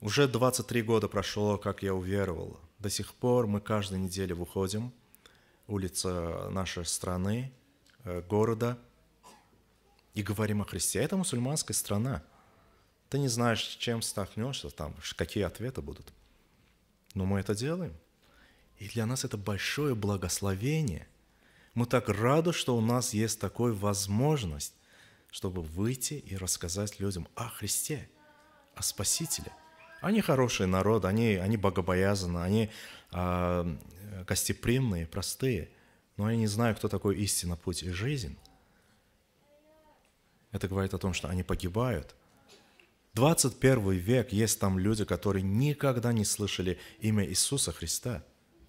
Уже 23 года прошло, как я уверовал. До сих пор мы каждую неделю выходим. Улица нашей страны, э, города. И говорим о Христе. А это мусульманская страна. Ты не знаешь, чем столкнешься там, какие ответы будут. Но мы это делаем. И для нас это большое благословение. Мы так рады, что у нас есть такая возможность, чтобы выйти и рассказать людям о Христе, о Спасителе – они хороший народ, они, они богобоязаны, они э, гостеприимные, простые, но я не знаю, кто такой истинный путь и жизнь. Это говорит о том, что они погибают. 21 век есть там люди, которые никогда не слышали имя Иисуса Христа.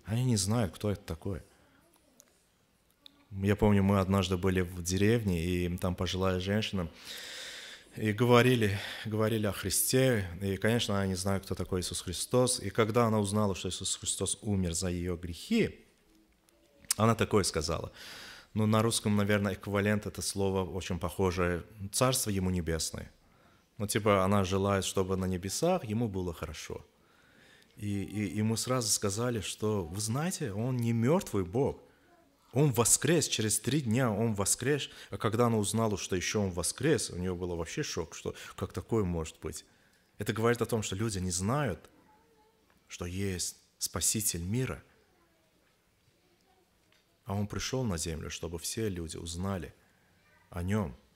Они не знают, кто это такой. Я помню, мы однажды были в деревне, и там пожилая женщина, и говорили, говорили о Христе. И, конечно, она не знала, кто такой Иисус Христос. И когда она узнала, что Иисус Христос умер за ее грехи, она такое сказала. Ну, на русском, наверное, эквивалент это слово очень похожее. Царство ему небесное. Ну, типа, она желает, чтобы на небесах ему было хорошо. И, и ему сразу сказали, что, вы знаете, он не мертвый Бог. Он воскрес, через три дня он воскрес. А когда она узнала, что еще он воскрес, у нее было вообще шок, что как такое может быть. Это говорит о том, что люди не знают, что есть Спаситель мира. А Он пришел на землю, чтобы все люди узнали о Нем –